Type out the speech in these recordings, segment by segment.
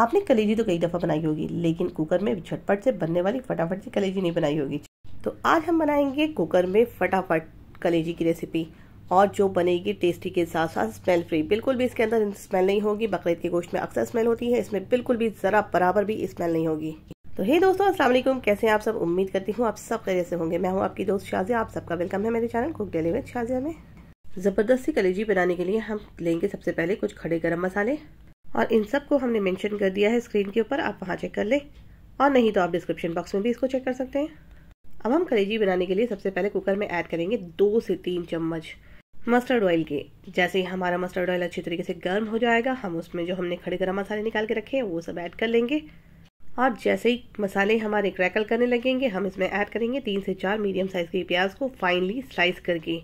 आपने कलेजी तो कई दफ़ा बनाई होगी लेकिन कुकर में झटपट से बनने वाली फटाफट से कलेजी नहीं बनाई होगी तो आज हम बनाएंगे कुकर में फटाफट कलेजी की रेसिपी और जो बनेगी टेस्टी के साथ साथ स्मेल फ्री बिल्कुल भी इसके अंदर स्मेल नहीं होगी बकरीद के गोश्त में अक्सर स्मेल होती है इसमें बिल्कुल भी ज़रा बराबर भी स्मेल नहीं होगी तो हे दोस्तों वालेकुम कैसे हैं आप सब उम्मीद करती हूँ आप सब कैसे से होंगे मैं हूँ आपकी दोस्त शाजिया आप सबका वेलकम है मेरे channel cook daily with Shazia में ज़बरदस्ती कलेजी बनाने के लिए हम लेंगे सबसे पहले कुछ खड़े गर्म मसाले और इन सब को हमने मेंशन कर दिया है स्क्रीन के ऊपर आप वहाँ चेक कर लें और नहीं तो आप डिस्क्रिप्शन बॉक्स में भी इसको चेक कर सकते हैं अब हम करेजी बनाने के लिए सबसे पहले कुकर में ऐड करेंगे दो से तीन चम्मच मस्टर्ड ऑयल के जैसे ही हमारा मस्टर्ड ऑयल अच्छी तरीके से गर्म हो जाएगा हम उसमें जो हमने खड़े गर्म मसाले निकाल के रखे हैं वो सब ऐड कर लेंगे और जैसे ही मसाले हमारे क्रैकल करने लगेंगे हम इसमें ऐड करेंगे तीन से चार मीडियम साइज़ की प्याज को फाइनली स्लाइस करके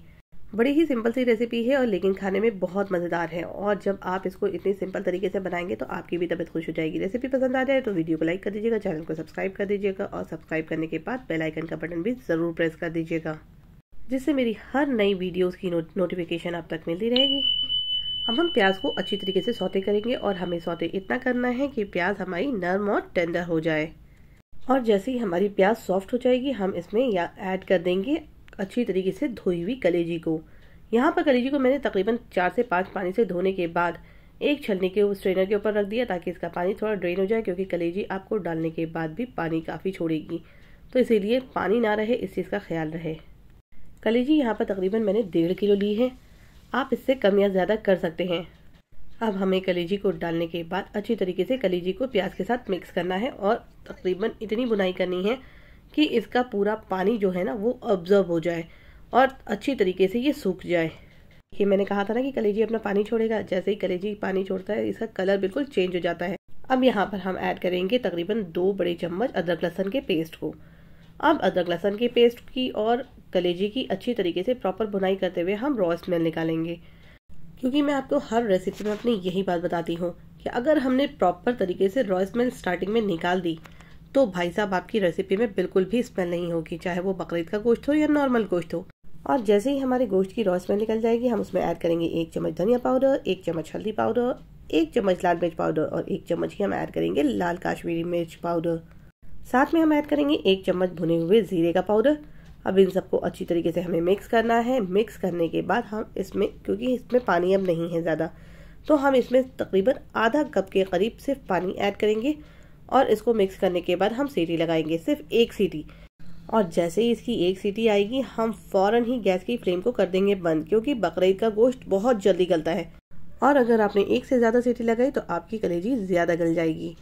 बड़ी ही सिंपल सी रेसिपी है और लेकिन खाने में बहुत मज़ेदार है और जब आप इसको इतनी सिंपल तरीके से बनाएंगे तो आपकी भी तबीयत खुश हो जाएगी रेसिपी पसंद आ जाए तो वीडियो को लाइक कर दीजिएगा चैनल को सब्सक्राइब कर दीजिएगा और सब्सक्राइब करने के बाद बेल आइकन का बटन भी ज़रूर प्रेस कर दीजिएगा जिससे मेरी हर नई वीडियोज़ की नो, नोटिफिकेशन आप तक मिलती रहेगी अब हम प्याज को अच्छी तरीके से सौते करेंगे और हमें सौते इतना करना है कि प्याज हमारी नर्म और टेंडर हो जाए और जैसे ही हमारी प्याज सॉफ्ट हो जाएगी हम इसमें या ऐड कर देंगे अच्छी तरीके से धोई हुई कलेजी को यहाँ पर कलेजी को मैंने तकरीबन चार से पाँच पानी से धोने के बाद एक छलनी के स्ट्रेनर के ऊपर रख दिया ताकि इसका पानी थोड़ा ड्रेन हो जाए क्योंकि कलेजी आपको डालने के बाद भी पानी काफ़ी छोड़ेगी तो इसीलिए पानी ना रहे इस चीज़ का ख्याल रहे कलेजी यहाँ पर तकरीबन मैंने डेढ़ किलो ली है आप इससे कम या ज़्यादा कर सकते हैं अब हमें कलेजी को डालने के बाद अच्छी तरीके से कलेजी को प्याज के साथ मिक्स करना है और तकरीबन इतनी बुनाई करनी है कि इसका पूरा पानी जो है ना वो ऑब्जर्व हो जाए और अच्छी तरीके से ये सूख जाए ये मैंने कहा था ना कि कलेजी अपना पानी छोड़ेगा जैसे ही कलेजी पानी छोड़ता है इसका कलर बिल्कुल चेंज हो जाता है अब यहाँ पर हम ऐड करेंगे तकरीबन दो बड़े चम्मच अदरक लहसन के पेस्ट को अब अदरक लहसन के पेस्ट की और कलेजी की अच्छी तरीके से प्रॉपर बुनाई करते हुए हम रॉ स्मेल निकालेंगे क्योंकि मैं आपको हर रेसिपी में अपनी यही बात बताती हूँ कि अगर हमने प्रॉपर तरीके से रॉ स्मेल स्टार्टिंग में निकाल दी तो भाई साहब आपकी रेसिपी में बिल्कुल भी स्मेल नहीं होगी चाहे वो बकरीद का गोश्त हो या नॉर्मल गोश्त हो और जैसे ही हमारे गोश्त की रॉ स्मेल निकल जाएगी हम उसमें ऐड करेंगे एक चम्मच धनिया पाउडर एक चम्मच हल्दी पाउडर एक चम्मच लाल मिर्च पाउडर और एक चम्मच ही हम ऐड करेंगे लाल काश्मीरी मिर्च पाउडर साथ में हम ऐड करेंगे एक चम्मच भुने हुए जीरे का पाउडर अब इन सबको अच्छी तरीके से हमें मिक्स करना है मिक्स करने के बाद हम इसमें क्योंकि इसमें पानी अब नहीं है ज़्यादा तो हम इसमें तकरीबन आधा कप के करीब सिर्फ पानी ऐड करेंगे और इसको मिक्स करने के बाद हम सीटी लगाएंगे सिर्फ एक सीटी और जैसे ही इसकी एक सीटी आएगी हम फौरन ही गैस की फ्लेम को कर देंगे बंद क्योंकि बकरीद का गोश्त बहुत जल्दी गलता है और अगर आपने एक से ज़्यादा सीटी लगाई तो आपकी कलेजी ज़्यादा गल जाएगी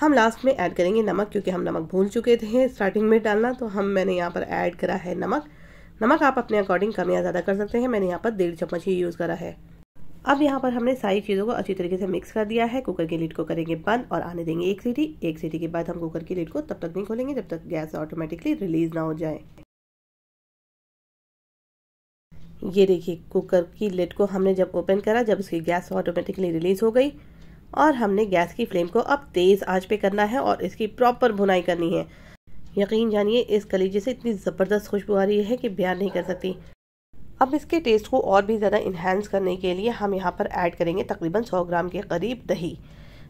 हम लास्ट में ऐड करेंगे नमक क्योंकि हम नमक भूल चुके थे स्टार्टिंग में डालना तो हम मैंने यहाँ पर ऐड करा है नमक नमक आप अपने अकॉर्डिंग कम या ज़्यादा कर सकते हैं मैंने यहाँ पर डेढ़ चम्मच ही यूज़ करा है अब यहाँ पर हमने सारी चीज़ों को अच्छी तरीके से मिक्स कर दिया है कुकर की लीड को करेंगे बंद और आने देंगे एक सीटी एक सीटी के बाद हम कुकर की लीड को तब तक नहीं खोलेंगे जब तक गैस ऑटोमेटिकली रिलीज ना हो जाए ये देखिए कुकर की लिड को हमने जब ओपन करा जब उसकी गैस ऑटोमेटिकली रिलीज हो गई और हमने गैस की फ्लेम को अब तेज़ आंच पे करना है और इसकी प्रॉपर भुनाई करनी है यकीन जानिए इस कलीजे से इतनी ज़बरदस्त खुशबू आ रही है कि बयान नहीं कर सकती अब इसके टेस्ट को और भी ज़्यादा इन्हेंस करने के लिए हम यहाँ पर ऐड करेंगे तकरीबन 100 ग्राम के करीब दही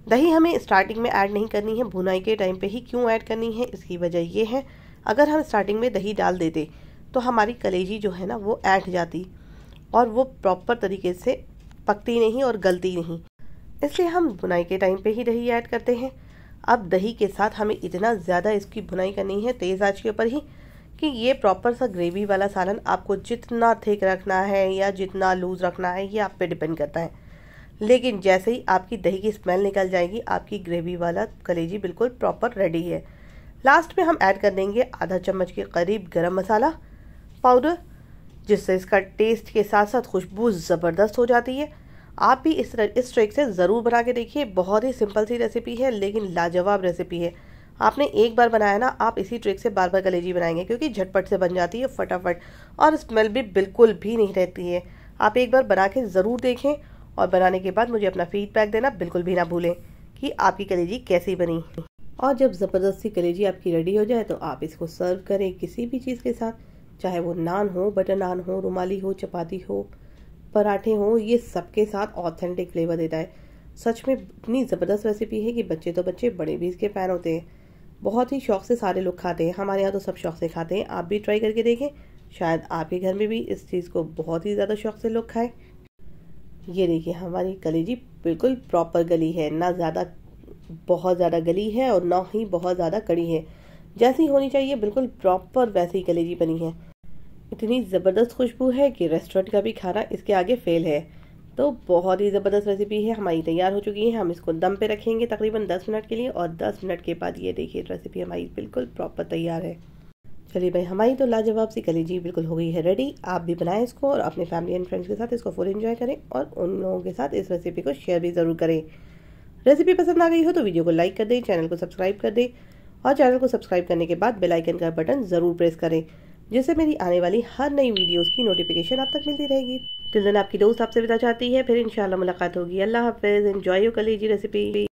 दही हमें स्टार्टिंग में ऐड नहीं करनी है भुनाई के टाइम पे ही क्यों ऐड करनी है इसकी वजह ये है अगर हम स्टार्टिंग में दही डाल देते तो हमारी कलेजी जो है ना वो ऐड जाती और वो प्रॉपर तरीके से पकती नहीं और गलती नहीं इसलिए हम बुनाई के टाइम पे ही दही ऐड करते हैं अब दही के साथ हमें इतना ज़्यादा इसकी बुनाई करनी है तेज़ आँच के ऊपर ही कि ये प्रॉपर सा ग्रेवी वाला सालन आपको जितना थिक रखना है या जितना लूज़ रखना है ये आप पे डिपेंड करता है लेकिन जैसे ही आपकी दही की स्मेल निकल जाएगी आपकी ग्रेवी वाला कलेजी बिल्कुल प्रॉपर रेडी है लास्ट में हम ऐड कर देंगे आधा चम्मच के करीब गरम मसाला पाउडर जिससे इसका टेस्ट के साथ साथ खुशबू ज़बरदस्त हो जाती है आप भी इस इस ट्रिक से ज़रूर बना के देखिए बहुत ही सिंपल सी रेसिपी है लेकिन लाजवाब रेसिपी है आपने एक बार बनाया ना आप इसी ट्रिक से बार बार कलेजी बनाएंगे क्योंकि झटपट से बन जाती है फटाफट और स्मेल भी बिल्कुल भी नहीं रहती है आप एक बार बना के ज़रूर देखें और बनाने के बाद मुझे अपना फीडबैक देना बिल्कुल भी ना भूलें कि आपकी कलेजी कैसी बनी और जब ज़बरदस्ती कलेजी आपकी रेडी हो जाए तो आप इसको सर्व करें किसी भी चीज़ के साथ चाहे वो नान हो बटर नान हो रुमाली हो चपाती हो पराठे हो ये सबके साथ ऑथेंटिक फ्लेवर देता है सच में इतनी ज़बरदस्त रेसिपी है कि बच्चे तो बच्चे बड़े भी इसके फ़ैन होते हैं बहुत ही शौक से सारे लोग खाते हैं हमारे यहाँ तो सब शौक से खाते हैं आप भी ट्राई करके देखें शायद आपके घर में भी इस चीज़ को बहुत ही ज़्यादा शौक से लोग खाएं ये देखिए हमारी कलेजी बिल्कुल प्रॉपर गली है ना ज़्यादा बहुत ज़्यादा गली है और ना ही बहुत ज़्यादा कड़ी है जैसी होनी चाहिए बिल्कुल प्रॉपर वैसी ही कलेजी बनी है इतनी ज़बरदस्त खुशबू है कि रेस्टोरेंट का भी खाना इसके आगे फेल है तो बहुत ही ज़बरदस्त रेसिपी है हमारी तैयार हो चुकी है हम इसको दम पे रखेंगे तकरीबन 10 मिनट के लिए और 10 मिनट के बाद ये देखिए रेसिपी हमारी बिल्कुल प्रॉपर तैयार है चलिए भाई हमारी तो लाजवाब सी कलेजी बिल्कुल हो गई है रेडी आप भी बनाएं इसको और अपने फैमिली एंड फ्रेंड्स के साथ इसको फुल इन्जॉय करें और उन लोगों के साथ इस रेसिपी को शेयर भी ज़रूर करें रेसिपी पसंद आ गई हो तो वीडियो को लाइक कर दें चैनल को सब्सक्राइब कर दें और चैनल को सब्सक्राइब करने के बाद बेलाइकन का बटन ज़रूर प्रेस करें जिससे मेरी आने वाली हर नई वीडियोज़ की नोटिफिकेशन आप तक मिलती रहेगी टिल दिन आपकी दोस्त आपसे विदा चाहती है फिर इंशाल्लाह मुलाकात होगी अल्लाह हाफिज़ एंजॉय यू कर लीजिए रेसिपी